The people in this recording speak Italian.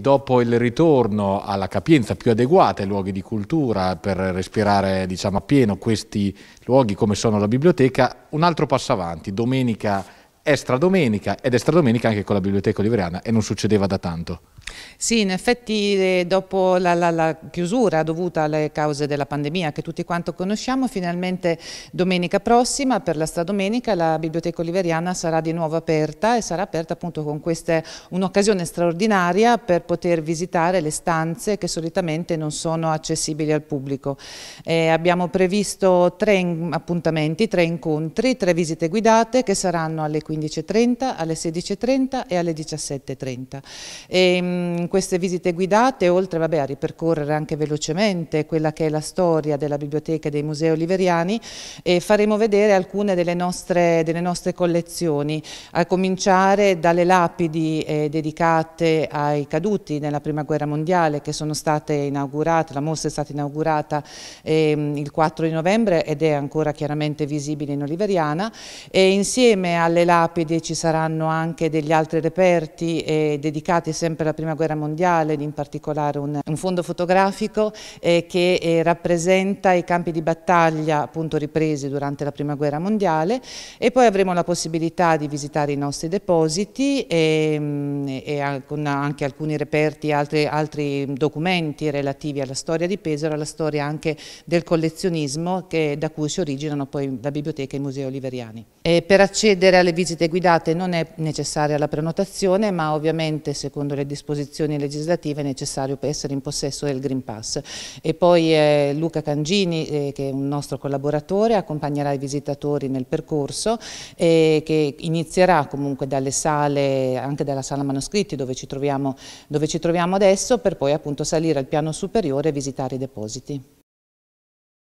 Dopo il ritorno alla capienza più adeguata ai luoghi di cultura per respirare diciamo, a pieno questi luoghi come sono la biblioteca, un altro passo avanti, domenica è stradomenica ed è stradomenica anche con la biblioteca oliveriana e non succedeva da tanto. Sì, in effetti eh, dopo la, la, la, chiusura dovuta alle cause della pandemia che tutti quanto conosciamo, finalmente domenica prossima per la Stradomenica la Biblioteca Oliveriana sarà di nuovo aperta e sarà aperta appunto con questa un'occasione straordinaria per poter visitare le stanze che solitamente non sono accessibili al pubblico. Eh, abbiamo previsto tre appuntamenti, tre incontri, tre visite guidate che saranno alle 15.30, alle 16.30 e alle 17.30. E, in ehm, queste visite guidate, oltre vabbè, a ripercorrere anche velocemente quella che è la storia della biblioteca e dei musei oliveriani, eh, faremo vedere alcune delle nostre, delle nostre, collezioni, a cominciare dalle lapidi eh, dedicate ai caduti nella Prima Guerra Mondiale, che sono state inaugurate, la mostra è stata inaugurata eh, il 4 di novembre ed è ancora chiaramente visibile in oliveriana, e insieme alle lapidi ci saranno anche degli altri reperti eh, dedicati sempre alla Prima prima guerra mondiale, in particolare un, un fondo fotografico eh, che eh, rappresenta i campi di battaglia appunto ripresi durante la prima guerra mondiale e poi avremo la possibilità di visitare i nostri depositi ehm, e, e con anche alcuni reperti, altri, altri documenti relativi alla storia di Pesaro, alla storia anche del collezionismo che, da cui si originano poi la biblioteca e i musei oliveriani. E per accedere alle visite guidate non è necessaria la prenotazione ma ovviamente secondo le disposizioni disposizioni legislative necessarie per essere in possesso del Green Pass. E poi eh, Luca Cangini, eh, che è un nostro collaboratore, accompagnerà i visitatori nel percorso eh, che inizierà comunque dalle sale, anche dalla sala manoscritti dove ci troviamo, dove ci troviamo adesso, per poi appunto salire al piano superiore e visitare i depositi.